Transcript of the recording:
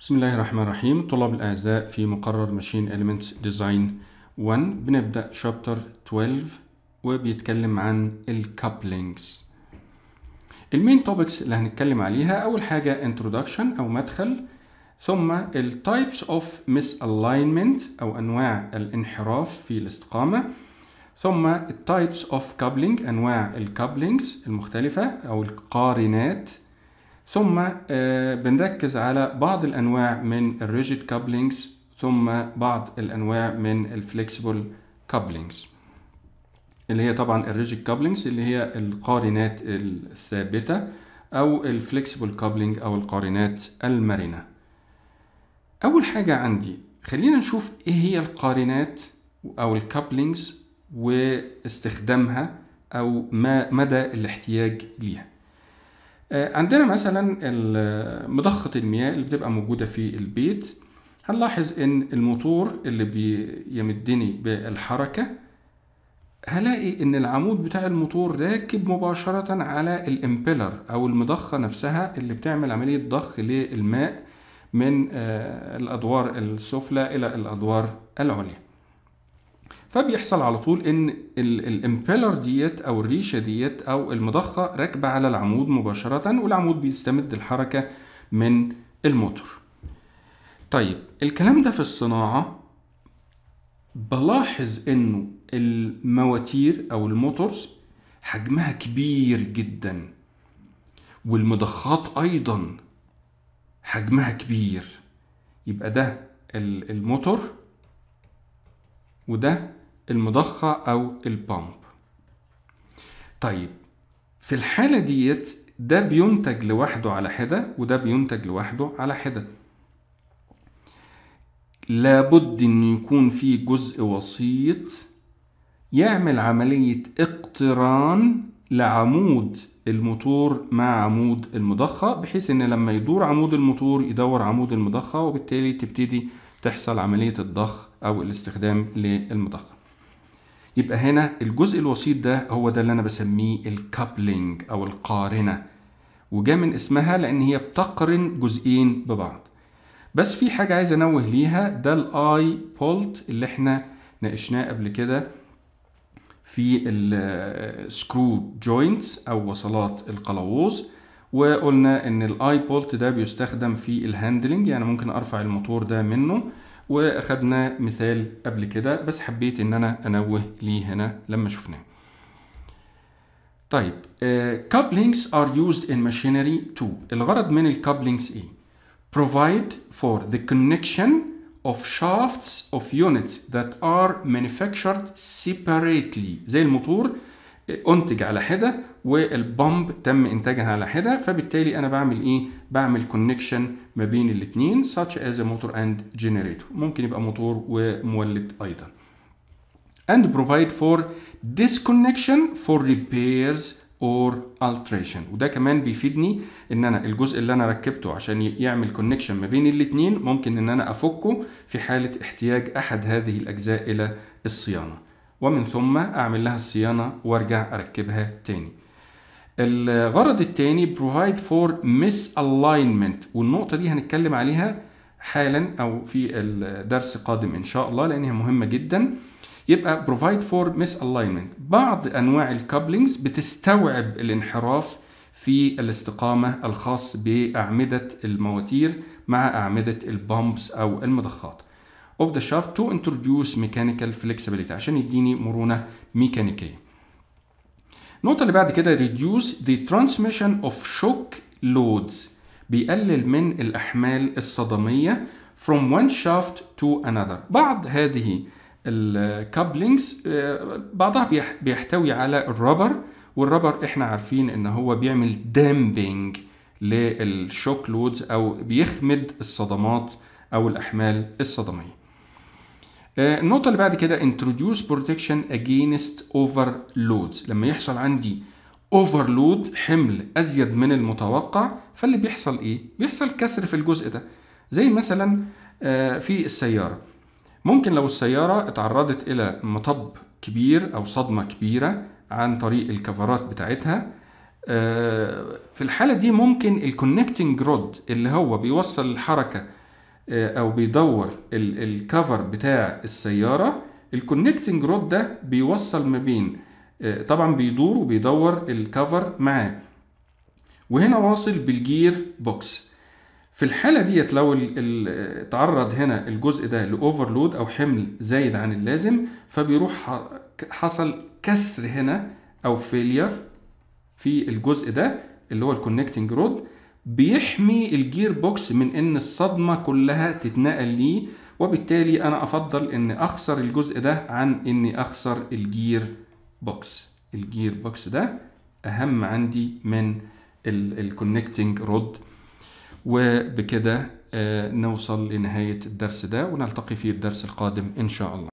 بسم الله الرحمن الرحيم طلاب الأعزاء في مقرر ماشين Elements ديزاين 1 بنبدأ شابتر 12 وبيتكلم عن الكابلينجز المين توبكس اللي هنتكلم عليها أول حاجة انترودكشن أو مدخل ثم التايبس اوف مس الاينمنت او انواع الانحراف في الاستقامه ثم التايبس اوف كابلنج انواع الكابلنجز المختلفه او القارنات ثم آه، بنركز على بعض الأنواع من الريجيد كابلينجز ثم بعض الأنواع من الفليكسبل كابلينجز اللي هي طبعا الريجيد كابلينجز اللي هي القارنات الثابتة أو الفليكسبل كابلينج أو القارنات المرنة أول حاجة عندي خلينا نشوف إيه هي القارنات أو الكابلينجز واستخدامها أو ما مدى الاحتياج ليها آه، عندنا مثلا مضخة المياه اللي بتبقى موجودة في البيت هنلاحظ ان الموتور اللي بيمدني بالحركة هلاقي ان العمود بتاع الموتور راكب مباشرة على الامبيلر او المضخة نفسها اللي بتعمل عملية ضخ للماء من آه، الادوار السفلى الى الادوار العليا فبيحصل على طول ان الامبيلر ديت او الريشه ديت او المضخه راكبه على العمود مباشره والعمود بيستمد الحركه من الموتور طيب الكلام ده في الصناعه بلاحظ انه المواتير او الموتورز حجمها كبير جدا والمضخات ايضا حجمها كبير يبقى ده الموتور وده المضخة أو البامب طيب في الحالة ديت ده بينتج لوحده على حدة وده بينتج لوحده على حدة لابد ان يكون في جزء وسيط يعمل عملية اقتران لعمود الموتور مع عمود المضخة بحيث ان لما يدور عمود الموتور يدور عمود المضخة وبالتالي تبتدي تحصل عملية الضخ او الاستخدام للمضخة يبقى هنا الجزء الوسيط ده هو ده اللي أنا بسميه الكابلينج أو القارنة وجا من اسمها لأن هي بتقرن جزئين ببعض بس في حاجة عايز أنوه ليها ده الآي بولت اللي احنا ناقشناه قبل كده في السكرو جوينتس أو وصلات القلاووز وقلنا ان الاي بولت ده بيستخدم في الهاندلنج يعني ممكن ارفع الموتور ده منه واخدنا مثال قبل كده بس حبيت ان انا انوه ليه هنا لما شفناه طيب couplings are used in machinery too الغرض من couplings ايه provide for the connection of shafts of units that are manufactured separately زي الموتور انتج على حده والبامب تم انتاجها على حده فبالتالي انا بعمل ايه بعمل كونكشن ما بين الاثنين such as a motor and generator ممكن يبقى موتور ومولد ايضا and provide for disconnection for repairs or alteration وده كمان بيفيدني ان انا الجزء اللي انا ركبته عشان يعمل كونكشن ما بين الاثنين ممكن ان انا افكه في حاله احتياج احد هذه الاجزاء الى الصيانه ومن ثم اعمل لها الصيانه وارجع اركبها تاني الغرض التاني provide for misalignment والنقطه دي هنتكلم عليها حالا او في الدرس القادم ان شاء الله لانها مهمه جدا يبقى provide for misalignment بعض انواع الكابلينجز بتستوعب الانحراف في الاستقامه الخاص باعمده المواتير مع اعمده البامبس او المضخات of the shaft to introduce mechanical flexibility عشان يديني مرونة ميكانيكية النقطة اللي بعد كده reduce the transmission of shock loads بيقلل من الأحمال الصدمية from one shaft to another بعض هذه الكابلينجز آه، بعضها بيحتوي على الرابر والرابر احنا عارفين ان هو بيعمل دامبنج للشوك لودز او بيخمد الصدمات او الاحمال الصدميه آه، النقطة اللي بعد كده introduce protection against overloads لما يحصل عندي overload حمل أزيد من المتوقع فاللي بيحصل إيه؟ بيحصل كسر في الجزء ده زي مثلا آه، في السيارة ممكن لو السيارة اتعرضت إلى مطب كبير أو صدمة كبيرة عن طريق الكفرات بتاعتها آه، في الحالة دي ممكن الكونكتنج رود اللي هو بيوصل الحركة آه، او بيدور الكفر بتاع السياره الكونكتنج رود ده بيوصل ما بين آه، طبعا بيدور وبيدور الكفر معاه وهنا واصل بالجير بوكس في الحالة ديت لو تعرض هنا الجزء ده لأوفرلود أو حمل زايد عن اللازم فبيروح حصل كسر هنا أو فيلير في الجزء ده اللي هو الكونكتنج رود بيحمي الجير بوكس من ان الصدمه كلها تتنقل ليه وبالتالي انا افضل ان اخسر الجزء ده عن اني اخسر الجير بوكس الجير بوكس ده اهم عندي من الكونكتنج رود وبكده آه، نوصل لنهايه الدرس ده ونلتقي في الدرس القادم ان شاء الله